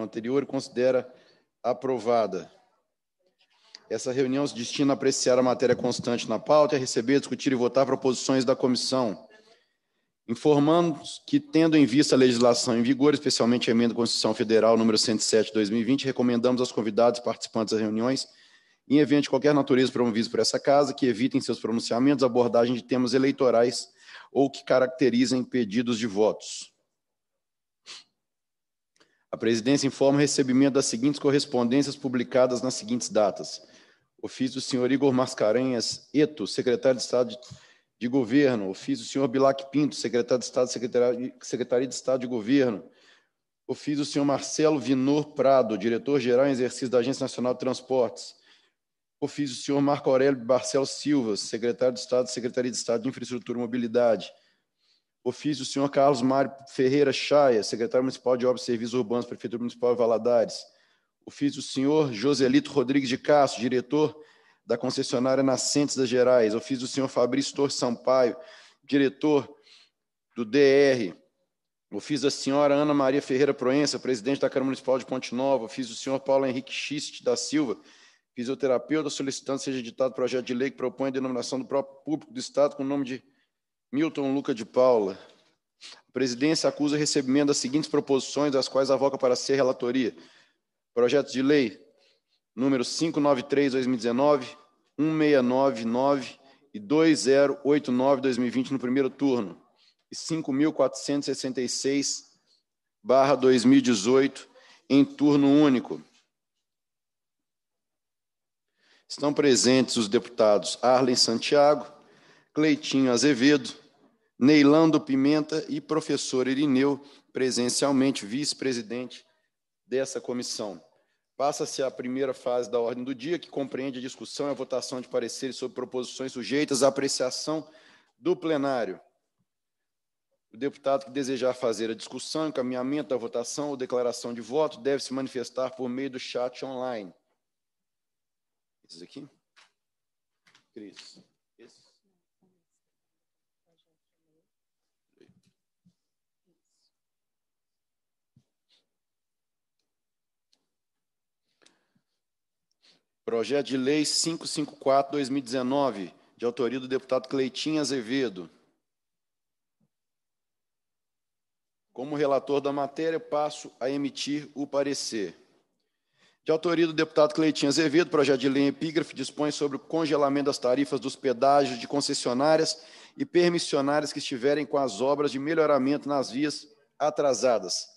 anterior considera aprovada. Essa reunião se destina a apreciar a matéria constante na pauta, a receber, discutir e votar proposições da comissão. Informamos que, tendo em vista a legislação em vigor, especialmente a emenda à Constituição Federal número 107 2020, recomendamos aos convidados participantes das reuniões, em evento de qualquer natureza promovidos por essa casa, que evitem seus pronunciamentos, abordagem de temas eleitorais ou que caracterizem pedidos de votos. A presidência informa o recebimento das seguintes correspondências publicadas nas seguintes datas. Ofício do senhor Igor Mascarenhas Eto, secretário de Estado de Governo. Ofício do senhor Bilac Pinto, secretário de Estado, Secretaria de Estado de Governo. Ofício do senhor Marcelo Vinor Prado, diretor-geral em exercício da Agência Nacional de Transportes. Ofício do senhor Marco Aurélio Barcelos Silva, secretário de Estado, Secretaria de Estado de Infraestrutura e Mobilidade Ofício do senhor Carlos Mário Ferreira Chaia, secretário municipal de Obras e Serviços Urbanos, Prefeitura Municipal de Valadares. Ofício do senhor Joselito Rodrigues de Castro, diretor da concessionária Nascentes das Gerais. Ofício do senhor Fabrício Tor Sampaio, diretor do DR. Ofício da senhora Ana Maria Ferreira Proença, presidente da Câmara Municipal de Ponte Nova. Ofício do senhor Paulo Henrique Schist da Silva, fisioterapeuta, solicitando seja editado projeto de lei que propõe a denominação do próprio público do Estado com o nome de Milton Luca de Paula. A presidência acusa recebimento das seguintes proposições, das quais avoca para ser relatoria. Projeto de lei número 593-2019, 1699 e 2089-2020 no primeiro turno e 5.466 2018 em turno único. Estão presentes os deputados Arlen Santiago, Cleitinho Azevedo, Neilando Pimenta e professor Irineu, presencialmente vice-presidente dessa comissão. Passa-se a primeira fase da ordem do dia, que compreende a discussão e a votação de pareceres sobre proposições sujeitas à apreciação do plenário. O deputado que desejar fazer a discussão, encaminhamento da votação ou declaração de voto deve se manifestar por meio do chat online. Esses aqui? Cris. Projeto de Lei 554-2019, de autoria do deputado Cleitinho Azevedo. Como relator da matéria, passo a emitir o parecer. De autoria do deputado Cleitinho Azevedo, projeto de lei em epígrafe dispõe sobre o congelamento das tarifas dos pedágios de concessionárias e permissionárias que estiverem com as obras de melhoramento nas vias atrasadas.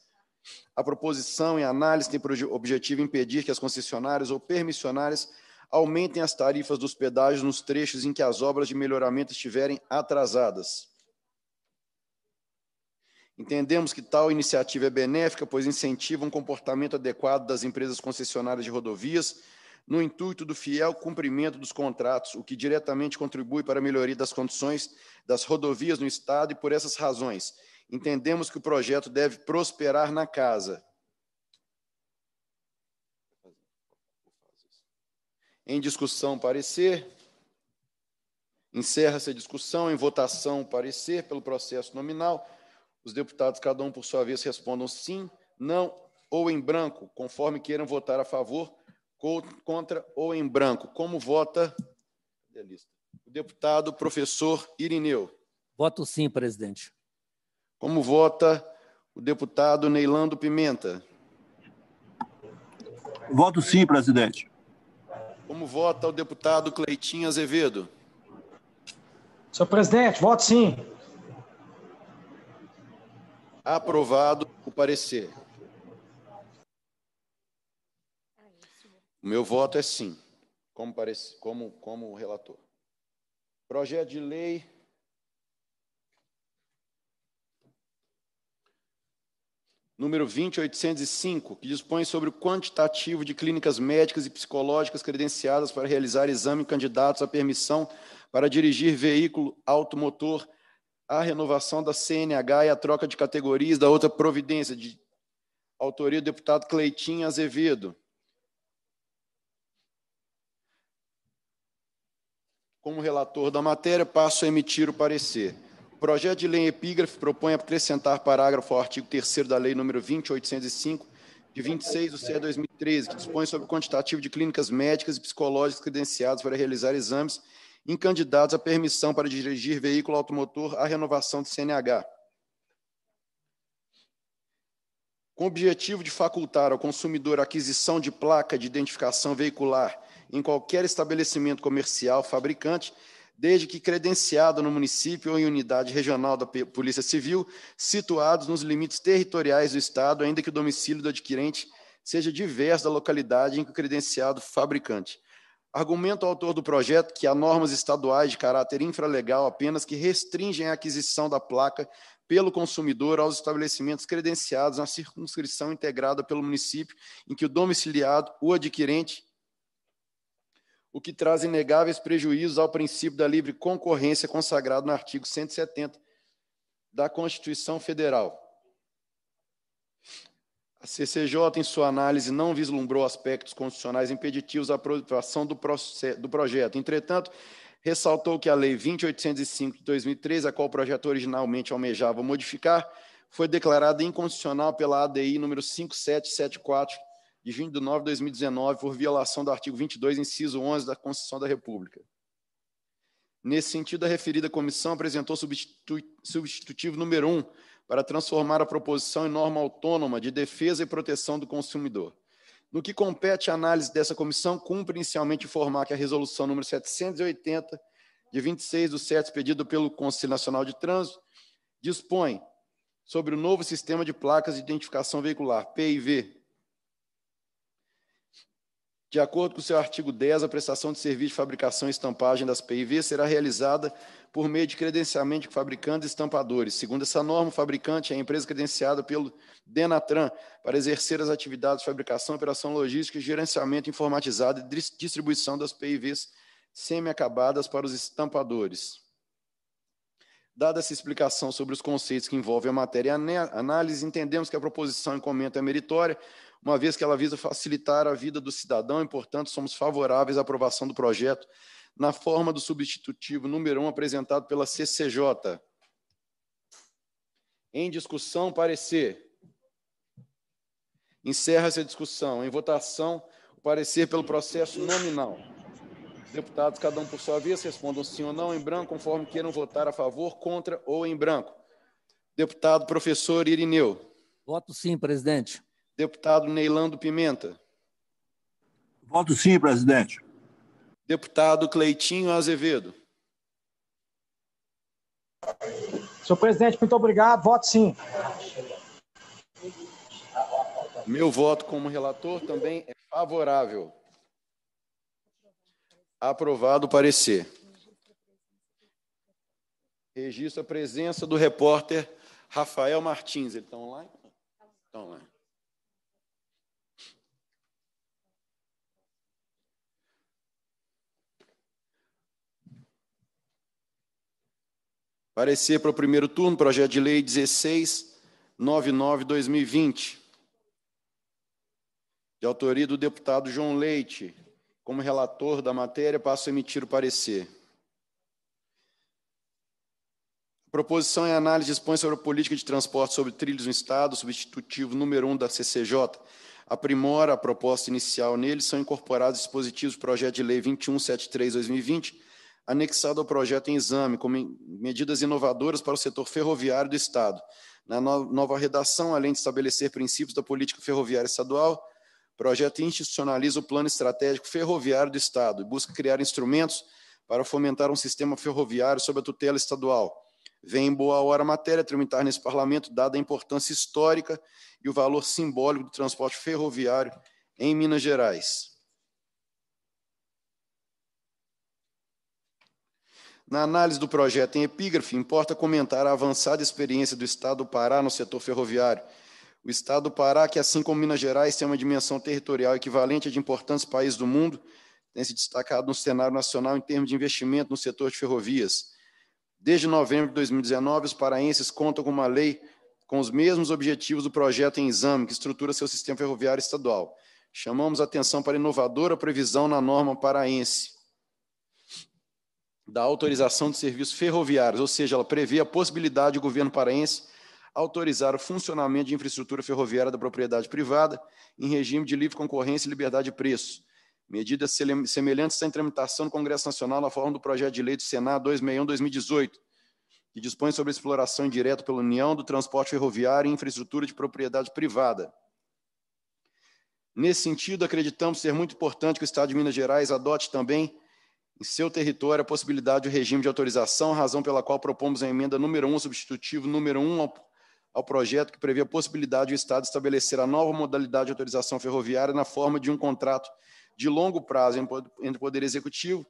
A proposição e análise tem por objetivo impedir que as concessionárias ou permissionárias aumentem as tarifas dos pedágios nos trechos em que as obras de melhoramento estiverem atrasadas. Entendemos que tal iniciativa é benéfica, pois incentiva um comportamento adequado das empresas concessionárias de rodovias, no intuito do fiel cumprimento dos contratos, o que diretamente contribui para a melhoria das condições das rodovias no Estado, e por essas razões Entendemos que o projeto deve prosperar na casa. Em discussão, parecer. Encerra-se a discussão. Em votação, parecer pelo processo nominal. Os deputados, cada um por sua vez, respondam sim, não ou em branco, conforme queiram votar a favor, contra ou em branco. Como vota o deputado professor Irineu? Voto sim, presidente. Como vota o deputado Neilando Pimenta? Voto sim, presidente. Como vota o deputado Cleitinho Azevedo? Senhor presidente, voto sim. Aprovado o parecer. O meu voto é sim, como, parece, como, como relator. Projeto de lei número 20805, que dispõe sobre o quantitativo de clínicas médicas e psicológicas credenciadas para realizar exame em candidatos à permissão para dirigir veículo automotor, a renovação da CNH e a troca de categorias da outra providência, de autoria do deputado Cleitinho Azevedo. Como relator da matéria, passo a emitir o parecer. O projeto de lei epígrafe propõe acrescentar parágrafo ao artigo 3 da Lei número 20805, de 26 de 6 2013, que dispõe sobre o quantitativo de clínicas médicas e psicológicas credenciadas para realizar exames em candidatos à permissão para dirigir veículo automotor à renovação do CNH. Com o objetivo de facultar ao consumidor a aquisição de placa de identificação veicular em qualquer estabelecimento comercial, fabricante, desde que credenciado no município ou em unidade regional da Polícia Civil, situados nos limites territoriais do Estado, ainda que o domicílio do adquirente seja diverso da localidade em que o credenciado fabricante. Argumenta o autor do projeto que há normas estaduais de caráter infralegal apenas que restringem a aquisição da placa pelo consumidor aos estabelecimentos credenciados na circunscrição integrada pelo município em que o domiciliado, o adquirente o que traz inegáveis prejuízos ao princípio da livre concorrência consagrado no artigo 170 da Constituição Federal. A CCJ, em sua análise, não vislumbrou aspectos constitucionais impeditivos à aprovação do, do projeto. Entretanto, ressaltou que a Lei 2805 de 2003, a qual o projeto originalmente almejava modificar, foi declarada inconstitucional pela ADI número 5774 de 20 de 9 de 2019 por violação do artigo 22, inciso 11 da Constituição da República. Nesse sentido, a referida comissão apresentou substitutivo número 1 para transformar a proposição em norma autônoma de defesa e proteção do consumidor. No que compete à análise dessa comissão, cumpre inicialmente informar que a resolução número 780 de 26 do CETES, pedido pelo Conselho Nacional de Trânsito, dispõe sobre o novo sistema de placas de identificação veicular, PIV, de acordo com o seu artigo 10, a prestação de serviço de fabricação e estampagem das PIV será realizada por meio de credenciamento de fabricantes e estampadores. Segundo essa norma, o fabricante é a empresa credenciada pelo Denatran para exercer as atividades de fabricação, operação logística, e gerenciamento informatizado e distribuição das PIVs semi-acabadas para os estampadores. Dada essa explicação sobre os conceitos que envolvem a matéria e né, a análise, entendemos que a proposição em comento é meritória, uma vez que ela visa facilitar a vida do cidadão e, portanto, somos favoráveis à aprovação do projeto na forma do substitutivo número 1 apresentado pela CCJ. Em discussão, parecer. Encerra-se a discussão. Em votação, o parecer pelo processo nominal. deputados, cada um por sua vez, respondam sim ou não em branco, conforme queiram votar a favor, contra ou em branco. Deputado professor Irineu. Voto sim, presidente. Deputado Neilando Pimenta. Voto sim, presidente. Deputado Cleitinho Azevedo. Senhor presidente, muito obrigado. Voto sim. Meu voto como relator também é favorável. Aprovado o parecer. Registro a presença do repórter Rafael Martins. Ele está online? Está online. Parecer para o primeiro turno, projeto de lei 1699-2020, de autoria do deputado João Leite. Como relator da matéria, passo a emitir o parecer. A proposição e análise expõe sobre a política de transporte sobre trilhos no Estado, substitutivo número 1 um da CCJ. Aprimora a proposta inicial nele, são incorporados dispositivos do projeto de lei 2173-2020 anexado ao projeto em exame, como medidas inovadoras para o setor ferroviário do Estado. Na nova redação, além de estabelecer princípios da política ferroviária estadual, o projeto institucionaliza o plano estratégico ferroviário do Estado e busca criar instrumentos para fomentar um sistema ferroviário sob a tutela estadual. Vem em boa hora a matéria tramitar nesse parlamento, dada a importância histórica e o valor simbólico do transporte ferroviário em Minas Gerais. Na análise do projeto em epígrafe, importa comentar a avançada experiência do Estado do Pará no setor ferroviário. O Estado do Pará, que assim como Minas Gerais tem uma dimensão territorial equivalente a de importantes países do mundo, tem se destacado no cenário nacional em termos de investimento no setor de ferrovias. Desde novembro de 2019, os paraenses contam com uma lei com os mesmos objetivos do projeto em exame, que estrutura seu sistema ferroviário estadual. Chamamos atenção para a inovadora previsão na norma paraense da autorização de serviços ferroviários, ou seja, ela prevê a possibilidade do governo paraense autorizar o funcionamento de infraestrutura ferroviária da propriedade privada em regime de livre concorrência e liberdade de preço. Medidas semelhantes à tramitação no Congresso Nacional na forma do projeto de lei do Senado 261-2018, que dispõe sobre a exploração indireta pela União do transporte ferroviário e infraestrutura de propriedade privada. Nesse sentido, acreditamos ser muito importante que o Estado de Minas Gerais adote também em seu território a possibilidade do regime de autorização, razão pela qual propomos a emenda número 1, substitutivo número 1 ao, ao projeto que prevê a possibilidade do Estado estabelecer a nova modalidade de autorização ferroviária na forma de um contrato de longo prazo entre o Poder Executivo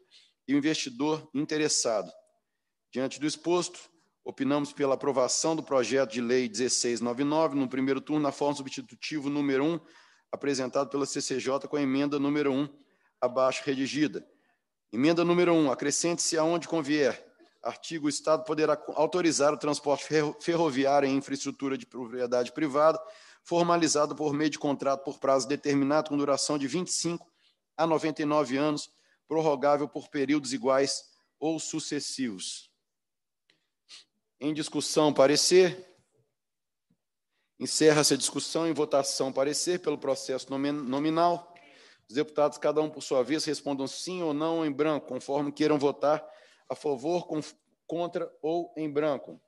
e o investidor interessado. Diante do exposto, opinamos pela aprovação do projeto de lei 1699 no primeiro turno na forma substitutivo número 1, apresentado pela CCJ com a emenda número 1 abaixo redigida Emenda número 1. Um, Acrescente-se aonde convier. Artigo: O Estado poderá autorizar o transporte ferroviário em infraestrutura de propriedade privada, formalizado por meio de contrato por prazo determinado, com duração de 25 a 99 anos, prorrogável por períodos iguais ou sucessivos. Em discussão, parecer. Encerra-se a discussão em votação, parecer, pelo processo nominal. Os deputados, cada um por sua vez, respondam sim ou não em branco, conforme queiram votar a favor, contra ou em branco.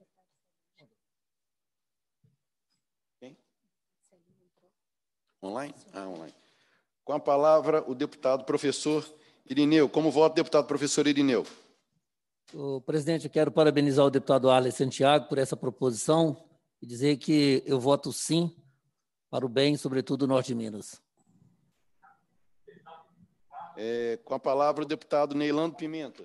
Online? Ah, online. Com a palavra, o deputado professor Irineu. Como vota deputado professor Irineu? O presidente, eu quero parabenizar o deputado Arles Santiago por essa proposição e dizer que eu voto sim para o bem, sobretudo, do norte de Minas. É, com a palavra o deputado Neilando Pimenta.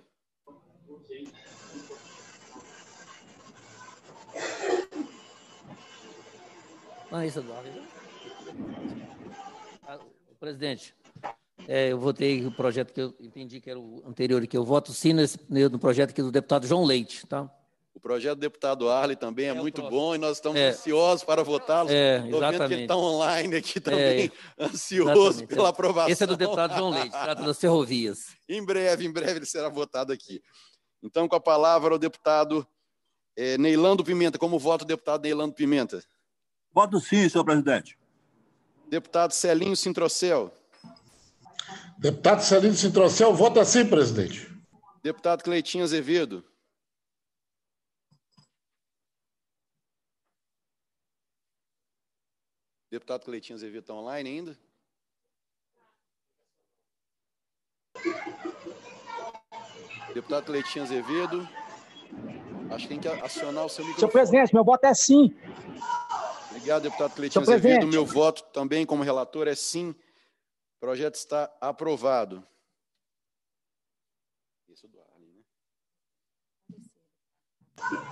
É então. ah, presidente, é, eu votei o projeto que eu entendi que era o anterior, que eu voto sim nesse, no projeto aqui do deputado João Leite, tá? O projeto do deputado Arley também é, é muito bom e nós estamos é. ansiosos para votá-lo. É, Estou vendo que ele está online aqui é, também, é, ansioso exatamente. É. pela aprovação. Esse é do deputado João Leite, trata das ferrovias. em breve, em breve ele será votado aqui. Então, com a palavra, o deputado é, Neilando Pimenta. Como vota o deputado Neilando Pimenta? Voto sim, senhor presidente. Deputado Celinho Sintrocel. Deputado Celinho Sintrocel, vota sim, presidente. Deputado Cleitinho Azevedo. Deputado Cleitinho Azevedo está online ainda? Deputado Cleitinho Azevedo, acho que tem que acionar o seu microfone. Senhor presidente, meu voto é sim. Obrigado, deputado Cleitinho Azevedo. Presidente. Meu voto também, como relator, é sim. O projeto está aprovado. Isso é do ar,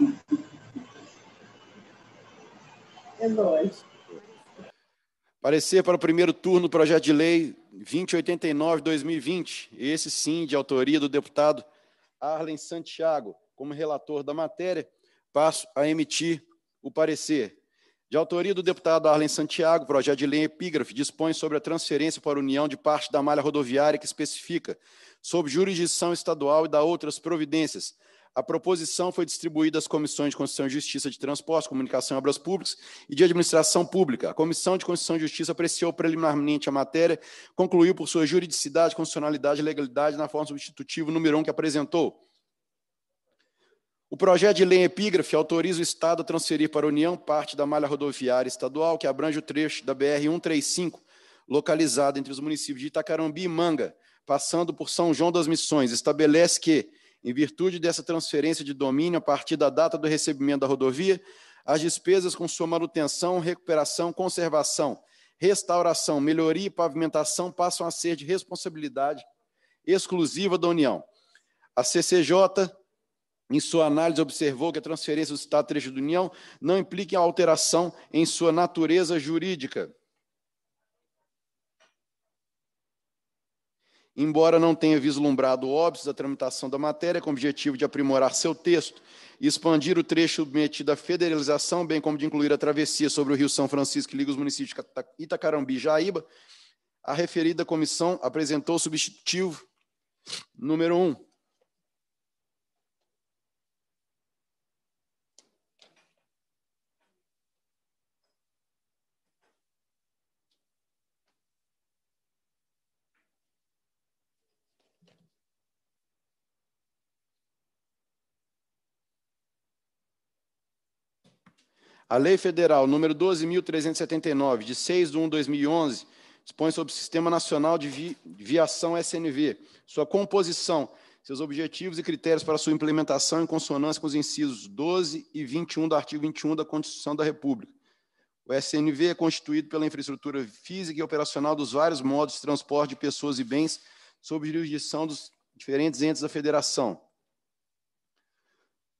né? É nóis. Parecer para o primeiro turno do projeto de lei 2089-2020, esse sim, de autoria do deputado Arlen Santiago, como relator da matéria, passo a emitir o parecer. De autoria do deputado Arlen Santiago, o projeto de lei epígrafe dispõe sobre a transferência para a União de parte da malha rodoviária que especifica, sob jurisdição estadual e da outras providências, a proposição foi distribuída às comissões de Constituição e Justiça de Transportes, Comunicação e Obras Públicas e de Administração Pública. A Comissão de Constituição e Justiça apreciou preliminarmente a matéria, concluiu por sua juridicidade, constitucionalidade e legalidade na forma substitutiva número 1 um que apresentou. O projeto de lei epígrafe autoriza o Estado a transferir para a União parte da malha rodoviária estadual que abrange o trecho da BR-135, localizado entre os municípios de Itacarambi e Manga, passando por São João das Missões. Estabelece que em virtude dessa transferência de domínio a partir da data do recebimento da rodovia, as despesas com sua manutenção, recuperação, conservação, restauração, melhoria e pavimentação passam a ser de responsabilidade exclusiva da União. A CCJ, em sua análise, observou que a transferência do Estado Trecho da União não implica alteração em sua natureza jurídica Embora não tenha vislumbrado óbvios da tramitação da matéria, com o objetivo de aprimorar seu texto e expandir o trecho submetido à federalização, bem como de incluir a travessia sobre o Rio São Francisco que liga os municípios de Itacarambi e Jaíba, a referida comissão apresentou o substitutivo número 1, um, A Lei Federal número 12.379, de 6 de 1 de 2011, dispõe sobre o Sistema Nacional de Viação SNV, sua composição, seus objetivos e critérios para sua implementação em consonância com os incisos 12 e 21 do artigo 21 da Constituição da República. O SNV é constituído pela infraestrutura física e operacional dos vários modos de transporte de pessoas e bens sob jurisdição dos diferentes entes da federação.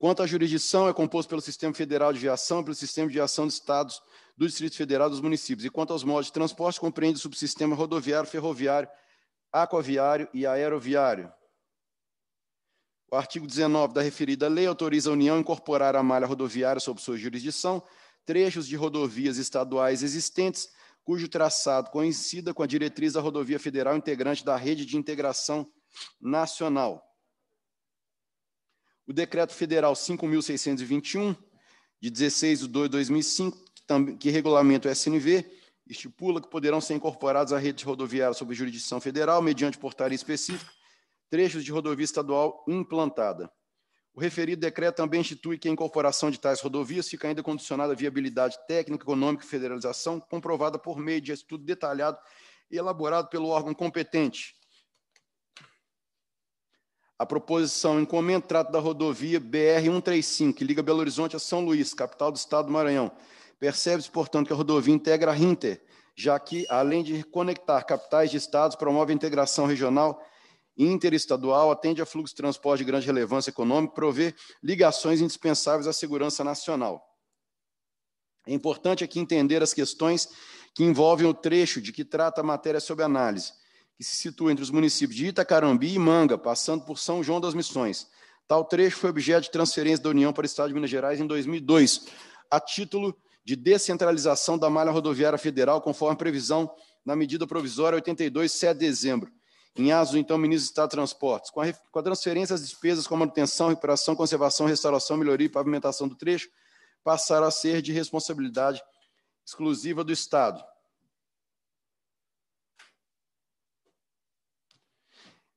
Quanto à jurisdição, é composto pelo Sistema Federal de Aviação, pelo Sistema de Aviação dos Estados, do Distrito Federal dos municípios. E quanto aos modos de transporte, compreende o subsistema rodoviário, ferroviário, aquaviário e aeroviário. O artigo 19 da referida lei autoriza a União a incorporar a malha rodoviária sob sua jurisdição trechos de rodovias estaduais existentes cujo traçado coincida com a diretriz da rodovia federal integrante da rede de integração nacional. O Decreto Federal 5.621, de 16 de 2 de 2005, que regulamenta o SNV, estipula que poderão ser incorporados à rede rodoviária sob jurisdição federal, mediante portaria específica, trechos de rodovia estadual implantada. O referido decreto também institui que a incorporação de tais rodovias fica ainda condicionada à viabilidade técnica, econômica e federalização, comprovada por meio de estudo detalhado elaborado pelo órgão competente, a proposição encomenda trato da rodovia BR-135, que liga Belo Horizonte a São Luís, capital do estado do Maranhão. Percebe-se, portanto, que a rodovia integra a Rinter, já que, além de conectar capitais de estados, promove a integração regional e interestadual, atende a fluxo de transporte de grande relevância econômica, provê ligações indispensáveis à segurança nacional. É importante aqui entender as questões que envolvem o trecho de que trata a matéria sob análise que se situa entre os municípios de Itacarambi e Manga, passando por São João das Missões. Tal trecho foi objeto de transferência da União para o Estado de Minas Gerais em 2002, a título de descentralização da malha rodoviária federal, conforme previsão na medida provisória 82, 7 de dezembro. Em aso, então, ministro do Estado de Transportes. Com a, com a transferência, as despesas com manutenção, recuperação, conservação, restauração, melhoria e pavimentação do trecho passaram a ser de responsabilidade exclusiva do Estado.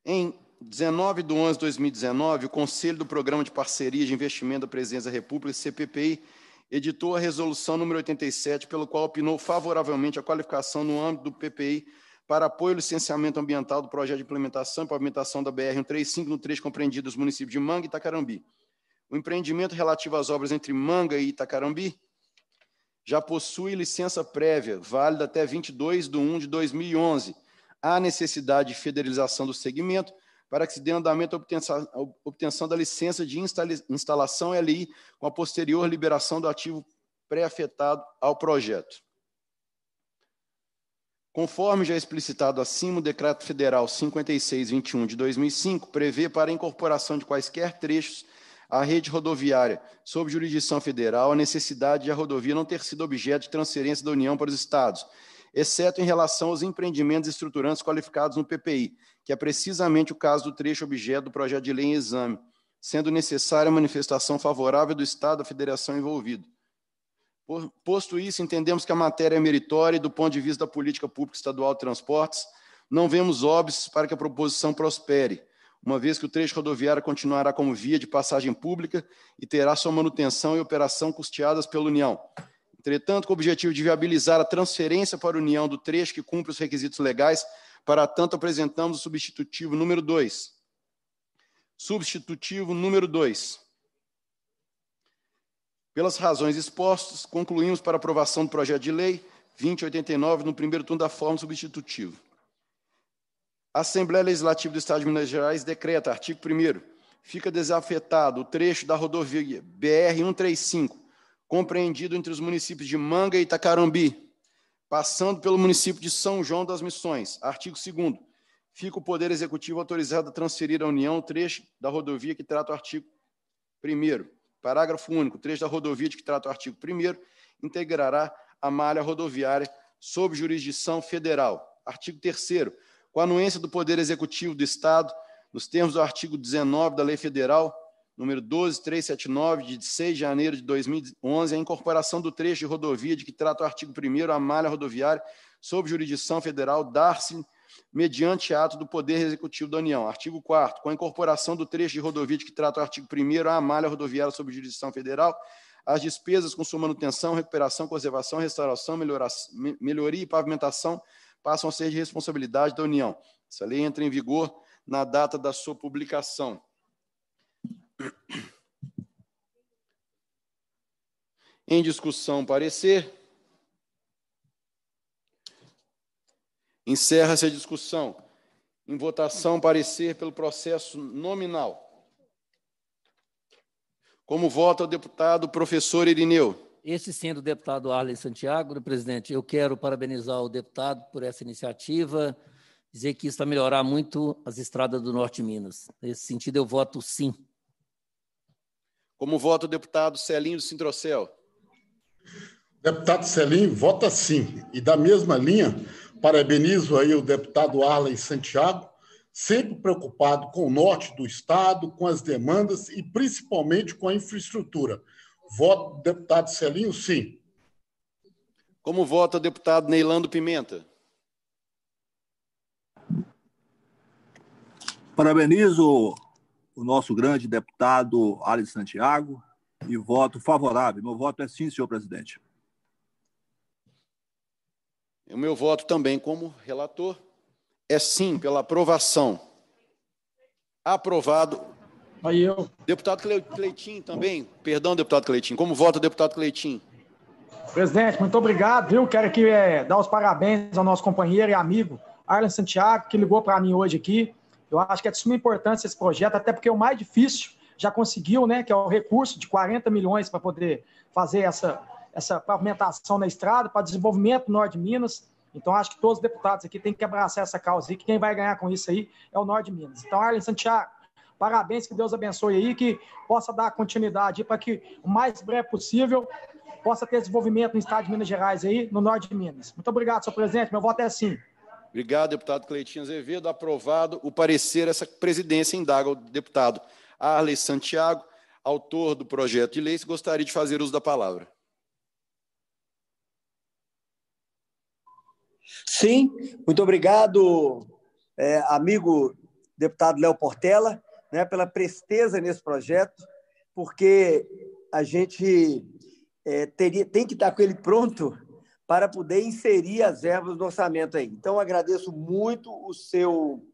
Em 19 de 11 de 2019, o Conselho do Programa de Parceria de Investimento da Presidência da República, CPPI, editou a resolução número 87, pelo qual opinou favoravelmente a qualificação no âmbito do PPI para apoio ao licenciamento ambiental do projeto de implementação e pavimentação da BR-135 no trecho compreendido dos municípios de Manga e Itacarambi. O empreendimento relativo às obras entre Manga e Itacarambi já possui licença prévia, válida até 22 de 1 de 2011, há necessidade de federalização do segmento para que se dê andamento à obtenção, à obtenção da licença de instalação LI com a posterior liberação do ativo pré-afetado ao projeto. Conforme já explicitado acima, o Decreto Federal 5621 de 2005 prevê para a incorporação de quaisquer trechos à rede rodoviária sob jurisdição federal a necessidade de a rodovia não ter sido objeto de transferência da União para os Estados, exceto em relação aos empreendimentos estruturantes qualificados no PPI, que é precisamente o caso do trecho objeto do projeto de lei em exame, sendo necessária a manifestação favorável do Estado à federação envolvido. Posto isso, entendemos que a matéria é meritória e, do ponto de vista da política pública estadual de transportes, não vemos óbvios para que a proposição prospere, uma vez que o trecho rodoviário continuará como via de passagem pública e terá sua manutenção e operação custeadas pela União. Entretanto, com o objetivo de viabilizar a transferência para a União do trecho que cumpre os requisitos legais, para tanto apresentamos o substitutivo número 2. Substitutivo número 2. Pelas razões expostas, concluímos para aprovação do projeto de lei 2089 no primeiro turno da forma substitutiva. A Assembleia Legislativa do Estado de Minas Gerais decreta, artigo 1 fica desafetado o trecho da rodovia BR 135 compreendido entre os municípios de Manga e Itacarambi, passando pelo município de São João das Missões. Artigo 2 Fica o Poder Executivo autorizado a transferir à União o trecho da rodovia que trata o artigo 1 Parágrafo único. O trecho da rodovia de que trata o artigo 1 integrará a malha rodoviária sob jurisdição federal. Artigo 3 Com a anuência do Poder Executivo do Estado, nos termos do artigo 19 da Lei Federal número 12379, de 6 de janeiro de 2011, a incorporação do trecho de rodovia de que trata o artigo 1 a malha rodoviária sob jurisdição federal dar-se mediante ato do Poder Executivo da União. Artigo 4 com a incorporação do trecho de rodovia de que trata o artigo 1 a malha rodoviária sob jurisdição federal, as despesas com sua manutenção, recuperação, conservação, restauração, melhoria e pavimentação passam a ser de responsabilidade da União. Essa lei entra em vigor na data da sua publicação. Em discussão, parecer. Encerra-se a discussão. Em votação, parecer pelo processo nominal. Como vota o deputado professor Irineu? Este sendo o deputado Arlen Santiago, presidente, eu quero parabenizar o deputado por essa iniciativa, dizer que isso vai melhorar muito as estradas do norte de Minas. Nesse sentido, eu voto sim. Como vota o deputado Celinho do Sintrocel? Deputado Celinho vota sim. E da mesma linha, parabenizo aí o deputado Arley Santiago, sempre preocupado com o norte do Estado, com as demandas e principalmente com a infraestrutura. Voto deputado Celinho, sim. Como vota o deputado Neilando Pimenta? Parabenizo o nosso grande deputado Alex Santiago e voto favorável. Meu voto é sim, senhor presidente. O meu voto também, como relator, é sim pela aprovação. Aprovado. Aí eu. Deputado Cleitinho também. Perdão, deputado Cleitinho. Como vota o deputado Cleitinho? Presidente, muito obrigado, viu? Quero aqui é, dar os parabéns ao nosso companheiro e amigo Arlen Santiago, que ligou para mim hoje aqui eu acho que é de suma importância esse projeto, até porque o mais difícil já conseguiu, né, que é o recurso de 40 milhões para poder fazer essa, essa pavimentação na estrada, para desenvolvimento do Norte de Minas. Então, acho que todos os deputados aqui têm que abraçar essa causa e que quem vai ganhar com isso aí é o Norte de Minas. Então, Arlen Santiago, parabéns, que Deus abençoe aí, que possa dar continuidade para que o mais breve possível possa ter desenvolvimento no estado de Minas Gerais aí, no Norte de Minas. Muito obrigado, senhor presidente. Meu voto é sim. Obrigado, deputado Cleitinho Azevedo. Aprovado o parecer. Essa presidência indaga o deputado Arley Santiago, autor do projeto de lei, se gostaria de fazer uso da palavra. Sim, muito obrigado, é, amigo deputado Léo Portela, né, pela presteza nesse projeto, porque a gente é, teria, tem que estar com ele pronto para poder inserir as verbas do orçamento aí. Então, agradeço muito o seu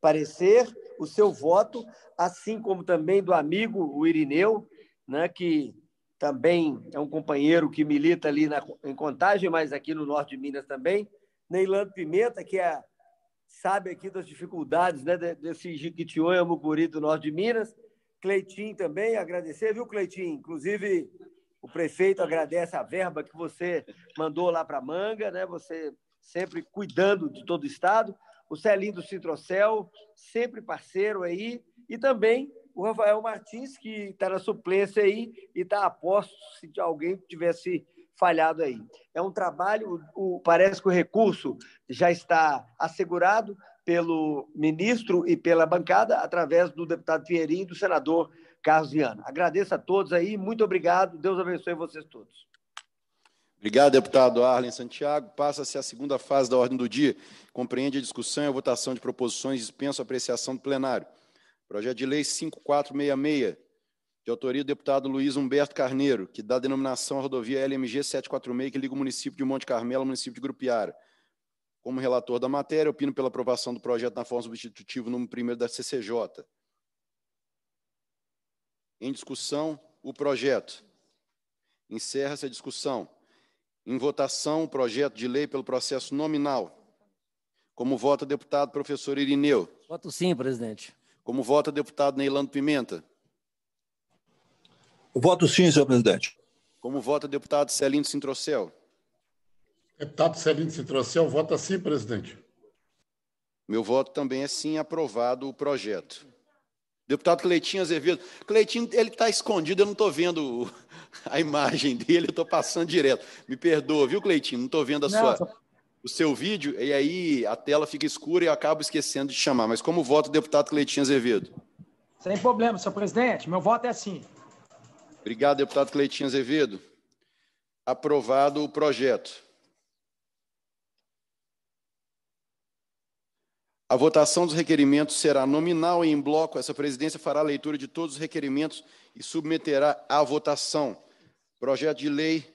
parecer, o seu voto, assim como também do amigo o Irineu, né, que também é um companheiro que milita ali na, em Contagem, mas aqui no norte de Minas também. Neilando Pimenta, que é, sabe aqui das dificuldades né, desse Jiquitiô mucuri do norte de Minas. Cleitinho também, agradecer, viu, Cleitinho? Inclusive, o prefeito agradece a verba que você mandou lá para Manga, né? Você sempre cuidando de todo o estado. O Celinho do Citrocel, sempre parceiro aí. E também o Rafael Martins, que está na suplência aí e está a posto se alguém tivesse falhado aí. É um trabalho, o, parece que o recurso já está assegurado pelo ministro e pela bancada, através do deputado Pinheirinho e do senador Carlos Viana. Agradeço a todos aí, muito obrigado, Deus abençoe vocês todos. Obrigado, deputado Arlen Santiago. Passa-se a segunda fase da ordem do dia. Compreende a discussão e a votação de proposições dispenso apreciação do plenário. Projeto de lei 5466, de autoria do deputado Luiz Humberto Carneiro, que dá denominação à rodovia LMG 746, que liga o município de Monte Carmelo ao município de Grupiara. Como relator da matéria, opino pela aprovação do projeto na forma substitutiva número 1 da CCJ. Em discussão, o projeto. Encerra-se a discussão. Em votação, o projeto de lei pelo processo nominal. Como vota deputado professor Irineu? Voto sim, presidente. Como vota deputado Neilando Pimenta? voto sim, senhor presidente. Como vota deputado Celino Sintrocel? Deputado Celino Sintrocel vota sim, presidente. Meu voto também é sim, aprovado o projeto. Deputado Cleitinho Azevedo. Cleitinho, ele está escondido, eu não estou vendo a imagem dele, eu estou passando direto. Me perdoa, viu, Cleitinho? Não estou vendo a não, sua, o seu vídeo, e aí a tela fica escura e eu acabo esquecendo de chamar. Mas como vota o deputado Cleitinho Azevedo? Sem problema, senhor presidente. Meu voto é assim. Obrigado, deputado Cleitinho Azevedo. Aprovado o projeto. A votação dos requerimentos será nominal e em bloco. Essa presidência fará a leitura de todos os requerimentos e submeterá à votação. Projeto de lei,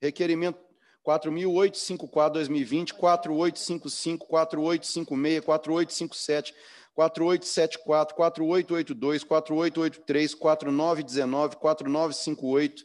requerimento 4.854-2020, 4855, 4856, 4857, 4874, 4882, 4883, 4919, 4958,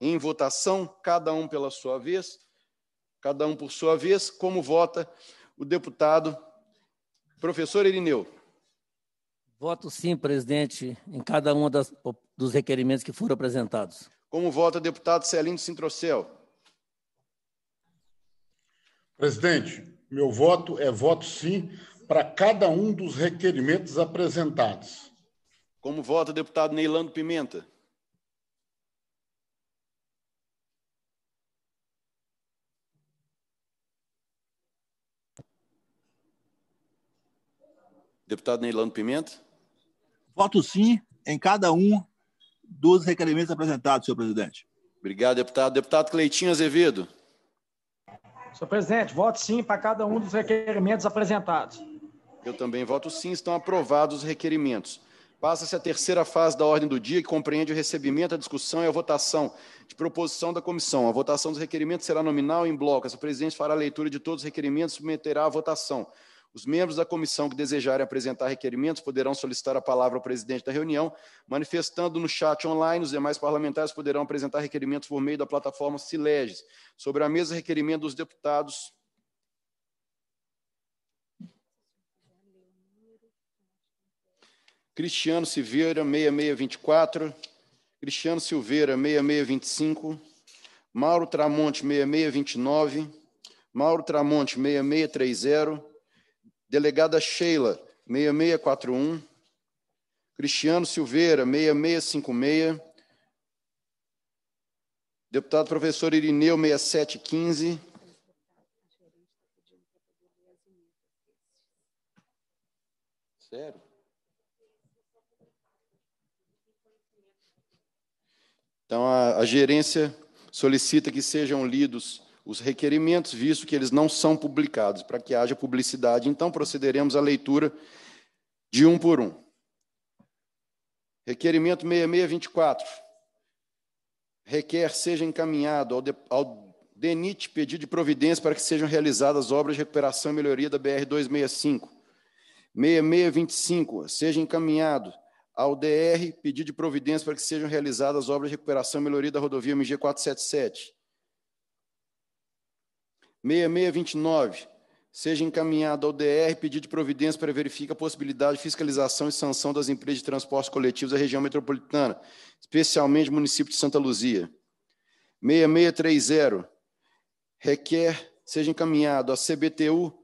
em votação, cada um pela sua vez, cada um por sua vez, como vota o deputado professor Irineu. Voto sim, presidente, em cada um das, dos requerimentos que foram apresentados. Como vota o deputado Celino Sintrocel? Presidente, meu voto é voto sim para cada um dos requerimentos apresentados. Como vota o deputado Neilando Pimenta? Deputado Neilano Pimenta. Voto sim em cada um dos requerimentos apresentados, senhor presidente. Obrigado, deputado. Deputado Cleitinho Azevedo. Senhor presidente, voto sim para cada um dos requerimentos apresentados. Eu também voto sim, estão aprovados os requerimentos. Passa-se a terceira fase da ordem do dia, que compreende o recebimento, a discussão e a votação de proposição da comissão. A votação dos requerimentos será nominal em bloco. A presidente fará a leitura de todos os requerimentos e submeterá a votação. Os membros da comissão que desejarem apresentar requerimentos poderão solicitar a palavra ao presidente da reunião, manifestando no chat online. Os demais parlamentares poderão apresentar requerimentos por meio da plataforma Sileges. Sobre a mesa, requerimento dos deputados. Cristiano Silveira, 6624. Cristiano Silveira, 6625. Mauro Tramonte, 6629. Mauro Tramonte, 6630. Delegada Sheila, 6641. Cristiano Silveira, 6656. Deputado professor Irineu, 6715. Sério? Então, a, a gerência solicita que sejam lidos os requerimentos, visto que eles não são publicados, para que haja publicidade. Então, procederemos à leitura de um por um. Requerimento 6624. Requer seja encaminhado ao, de, ao DENIT pedido de providência para que sejam realizadas obras de recuperação e melhoria da BR 265. 6625. Seja encaminhado ao DR pedido de providência para que sejam realizadas obras de recuperação e melhoria da rodovia MG 477. 6629, seja encaminhado ao DR pedido de providência para verificar a possibilidade de fiscalização e sanção das empresas de transportes coletivos da região metropolitana, especialmente o município de Santa Luzia. 6630, requer seja encaminhado à CBTU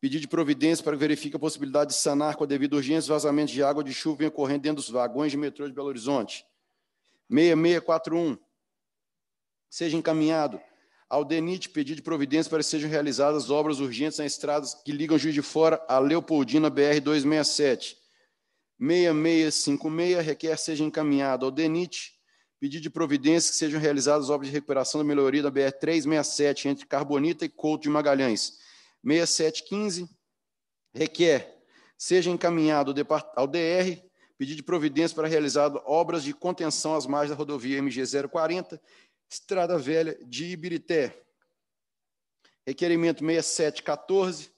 pedido de providência para verificar a possibilidade de sanar com a devida urgência vazamentos de água de chuva ocorrendo dentro dos vagões de metrô de Belo Horizonte. 6641, seja encaminhado ao DENIT pedido de providência para que sejam realizadas obras urgentes nas estradas que ligam Juiz de Fora à Leopoldina BR-267. 6656 requer seja encaminhado ao DENIT pedido de providência que sejam realizadas obras de recuperação da melhoria da BR-367 entre Carbonita e Couto de Magalhães. 6715 requer seja encaminhado ao DR pedido de providência para realizar obras de contenção às margens da rodovia MG 040 Estrada Velha de Ibirité. Requerimento 6714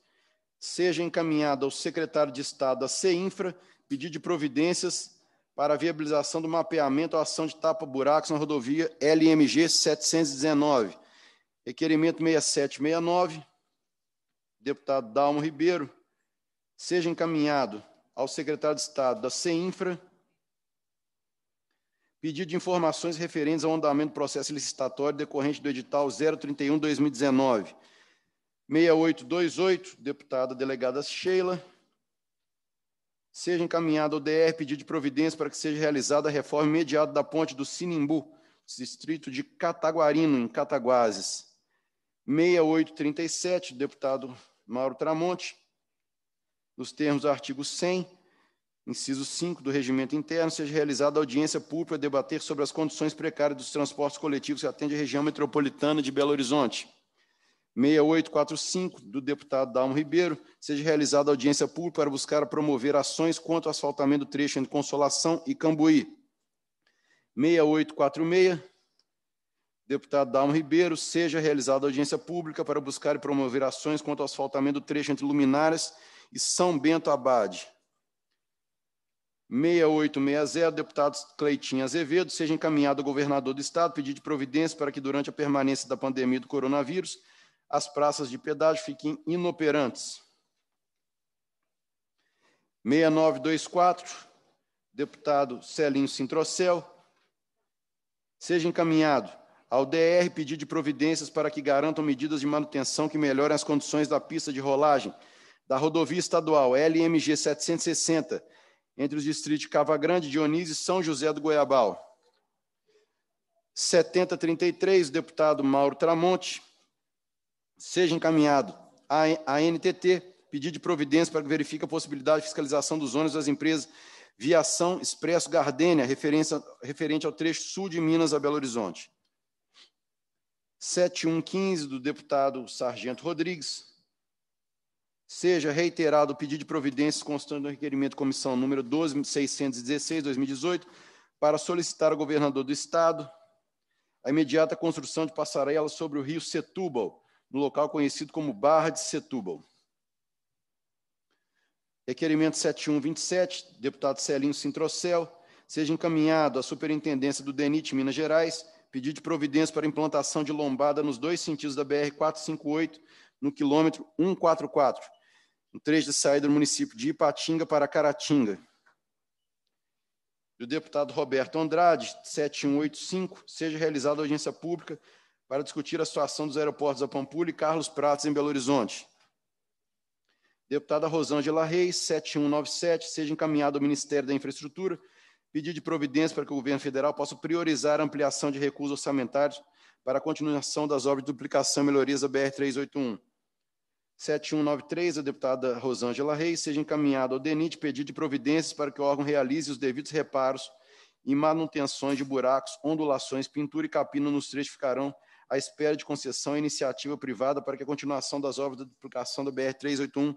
seja encaminhado ao secretário de Estado da CEINFRA pedido de providências para a viabilização do mapeamento à ação de tapa-buracos na rodovia LMG 719. Requerimento 6769, deputado Dalmo Ribeiro, seja encaminhado ao secretário de Estado da CEINFRA pedido de informações referentes ao andamento do processo licitatório decorrente do edital 031-2019. 6828, deputada delegada Sheila. Seja encaminhado ao DR pedido de providência para que seja realizada a reforma imediata da ponte do Sinimbu, distrito de Cataguarino, em Cataguases. 6837, deputado Mauro Tramonte, nos termos do artigo 100, inciso 5 do regimento interno, seja realizada audiência pública para debater sobre as condições precárias dos transportes coletivos que atende a região metropolitana de Belo Horizonte. 6845, do deputado Dalmo Ribeiro, seja realizada audiência pública para buscar promover ações contra o asfaltamento do trecho entre Consolação e Cambuí. 6846, deputado Dalmo Ribeiro, seja realizada audiência pública para buscar e promover ações contra o asfaltamento do trecho entre Luminárias e São Bento Abade. 6860, deputado Cleitinho Azevedo, seja encaminhado ao governador do Estado pedido de providência para que, durante a permanência da pandemia do coronavírus, as praças de pedágio fiquem inoperantes. 6924, deputado Celinho Sintrocel, seja encaminhado ao DR pedido de providências para que garantam medidas de manutenção que melhorem as condições da pista de rolagem da rodovia estadual LMG 760 entre os distritos de Cava Grande, Dionísio e São José do Goiabal. 7033, deputado Mauro Tramonte, seja encaminhado à NTT pedido de providência para que verifique a possibilidade de fiscalização dos ônibus das empresas Viação Expresso Gardênia, referente ao trecho sul de Minas a Belo Horizonte. 7115, do deputado Sargento Rodrigues, seja reiterado o pedido de providências constante no requerimento comissão número 12616 2018 para solicitar ao governador do estado a imediata construção de passarela sobre o rio Setúbal, no local conhecido como Barra de Setúbal. Requerimento 7127, deputado Celinho Sintrocel, seja encaminhado à Superintendência do DENIT Minas Gerais, pedido de providência para implantação de lombada nos dois sentidos da BR 458, no quilômetro 144, no trecho de saída do município de Ipatinga para Caratinga. Do deputado Roberto Andrade, 7185, seja realizada audiência pública para discutir a situação dos aeroportos da Pampulha e Carlos Prates, em Belo Horizonte. Deputada Rosângela Reis, 7197, seja encaminhado ao Ministério da Infraestrutura pedido de providência para que o governo federal possa priorizar a ampliação de recursos orçamentários para a continuação das obras de duplicação e melhorias da BR-381. 7193, a deputada Rosângela Reis, seja encaminhado ao DENIT pedido de providências para que o órgão realize os devidos reparos e manutenções de buracos, ondulações, pintura e capina nos trechos ficarão à espera de concessão e iniciativa privada para que a continuação das obras de duplicação da BR-381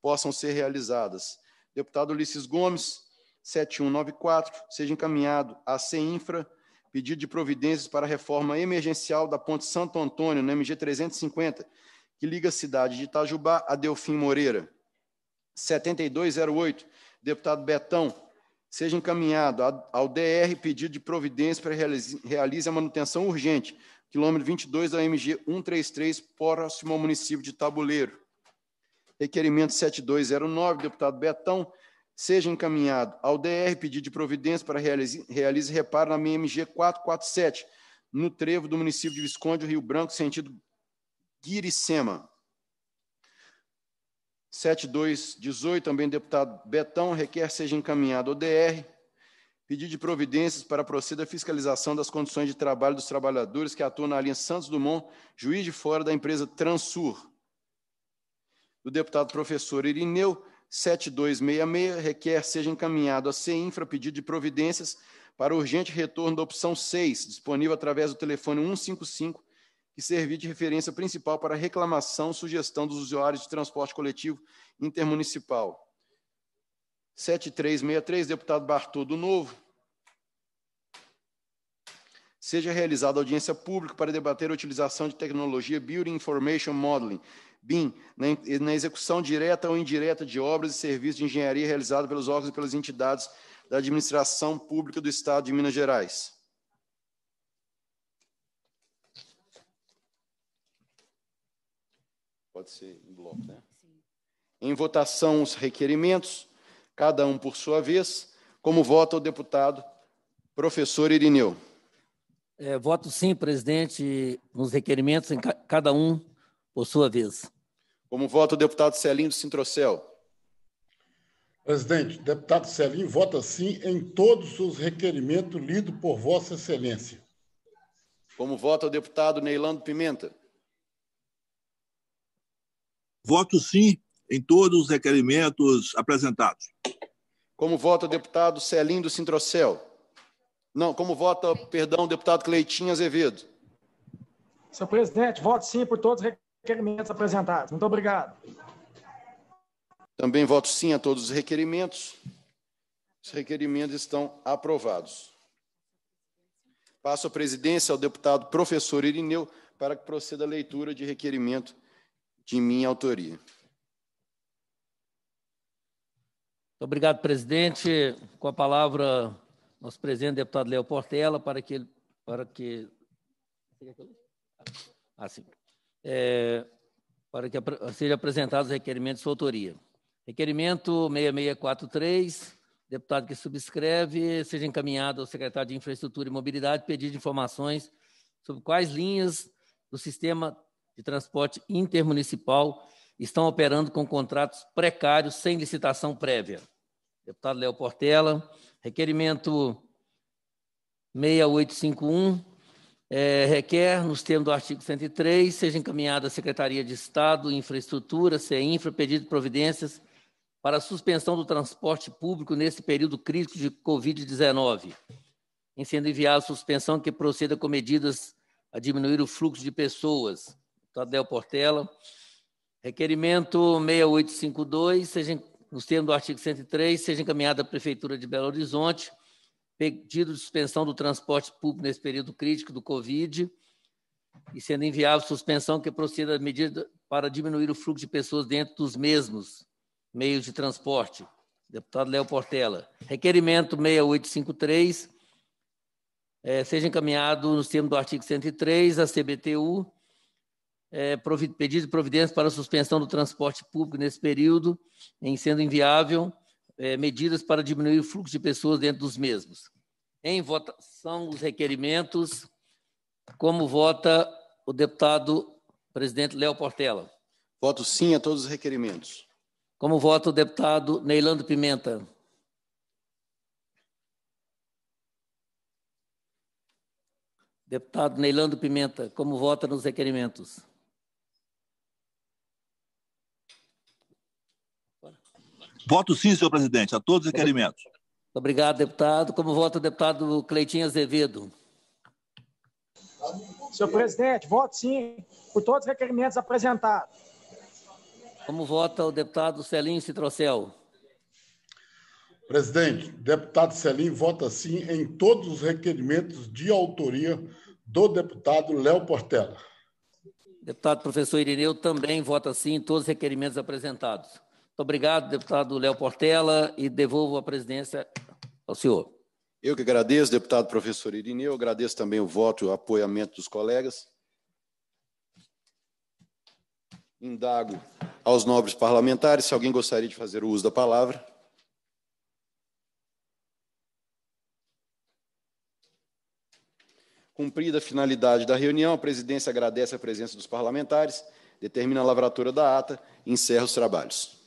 possam ser realizadas. Deputado Ulisses Gomes, 7194, seja encaminhado à CEINFRA, pedido de providências para a reforma emergencial da Ponte Santo Antônio, no MG 350, que liga a cidade de Itajubá a Delfim Moreira. 7208, deputado Betão, seja encaminhado ao DR pedido de providência para realize a manutenção urgente, quilômetro 22 da MG 133, próximo ao município de Tabuleiro. Requerimento 7209, deputado Betão, seja encaminhado ao DR pedido de providência para realize, realize reparo na MG 447, no trevo do município de Visconde, Rio Branco, sentido Guiricema. 7218, também deputado Betão, requer seja encaminhado ao DR pedido de providências para proceder à fiscalização das condições de trabalho dos trabalhadores que atuam na linha Santos Dumont, juiz de fora da empresa Transur. Do deputado professor Irineu, 7266, requer seja encaminhado a CEINFRA pedido de providências para urgente retorno da opção 6, disponível através do telefone 155 que servir de referência principal para reclamação, sugestão dos usuários de transporte coletivo intermunicipal. 7363, deputado Bartô do Novo. Seja realizada audiência pública para debater a utilização de tecnologia Building Information Modeling, BIM, na execução direta ou indireta de obras e serviços de engenharia realizados pelos órgãos e pelas entidades da administração pública do Estado de Minas Gerais. Pode ser em bloco, né? Sim. Em votação, os requerimentos, cada um por sua vez. Como vota o deputado professor Irineu? É, voto sim, presidente, nos requerimentos, em ca cada um por sua vez. Como vota o deputado Celinho do Sintrocel? Presidente, deputado Celinho vota sim em todos os requerimentos lidos por Vossa Excelência. Como vota o deputado Neilando Pimenta? Voto sim em todos os requerimentos apresentados. Como vota o deputado Celindo Sintrocel? Não, como vota, perdão, o deputado Cleitinho Azevedo? Senhor presidente, voto sim por todos os requerimentos apresentados. Muito obrigado. Também voto sim a todos os requerimentos. Os requerimentos estão aprovados. Passo a presidência ao deputado professor Irineu para que proceda a leitura de requerimento de minha autoria. Muito obrigado, presidente. Com a palavra, nosso presidente, deputado Léo Portela, para que ele. Para que... Ah, sim. É, para que sejam apresentados os requerimentos de sua autoria. Requerimento 6643, deputado que subscreve, seja encaminhado ao secretário de Infraestrutura e Mobilidade pedido informações sobre quais linhas do sistema de transporte intermunicipal estão operando com contratos precários sem licitação prévia. Deputado Léo Portela, requerimento 6851 é, requer, nos termos do artigo 103, seja encaminhada à Secretaria de Estado, Infraestrutura, CEINFRA, pedido de providências para suspensão do transporte público nesse período crítico de Covid-19, em sendo enviada a suspensão que proceda com medidas a diminuir o fluxo de pessoas, Tadeu Portela. Requerimento 6852, seja, nos termos do artigo 103, seja encaminhado à Prefeitura de Belo Horizonte pedido de suspensão do transporte público nesse período crítico do Covid e sendo enviável suspensão que proceda a medida para diminuir o fluxo de pessoas dentro dos mesmos meios de transporte. Deputado Léo Portela. Requerimento 6853 é, eh, seja encaminhado nos termos do artigo 103 à CBTU é, provid pedido de providência para a suspensão do transporte público nesse período, em sendo inviável, é, medidas para diminuir o fluxo de pessoas dentro dos mesmos. Em votação, os requerimentos. Como vota o deputado presidente Léo Portela? Voto sim a todos os requerimentos. Como vota o deputado Neilando Pimenta? Deputado Neilando Pimenta, como vota nos requerimentos? Voto sim, senhor presidente, a todos os requerimentos. Obrigado, deputado. Como vota o deputado Cleitinho Azevedo? Senhor presidente, voto sim por todos os requerimentos apresentados. Como vota o deputado Celinho Citrocel? Presidente, deputado Celinho vota sim em todos os requerimentos de autoria do deputado Léo Portela. Deputado professor Irineu também vota sim em todos os requerimentos apresentados. Muito obrigado, deputado Léo Portela, e devolvo a presidência ao senhor. Eu que agradeço, deputado professor Irineu, agradeço também o voto e o apoiamento dos colegas. Indago aos nobres parlamentares se alguém gostaria de fazer o uso da palavra. Cumprida a finalidade da reunião, a presidência agradece a presença dos parlamentares, determina a lavratura da ata e encerra os trabalhos.